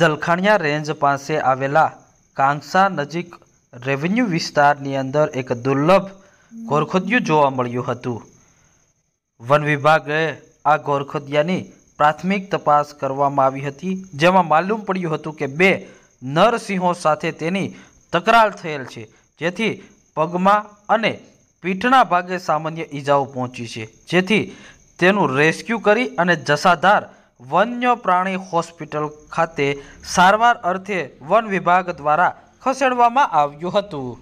દલખાણિયા range પાસે આવેલા કાંસા નજીક રેવન્યુ વિસ્તારની અંદર એક દુર્લભ ગોરખોદિયું જોવા મળ્યું હતું વન વિભાગે આ ગોરખોદિયાની પ્રાથમિક તપાસ કરવામાં આવી હતી જેમાં માલુમ પડ્યું હતું કે બે નરસિંહો સાથે તેની તકરાર થયેલ છે જેથી પગમાં અને પીઠના ભાગે સામાન્ય ઈજાઓ પહોંચી છે જેથી તેનું રેસ્ક્યુ કરી અને જસાધાર વન્ય પ્રાણી હોસ્પિટલ ખાતે સારવાર અર્થે વન વિભાગ દ્વારા ખસેડવામાં આવ્યું હતું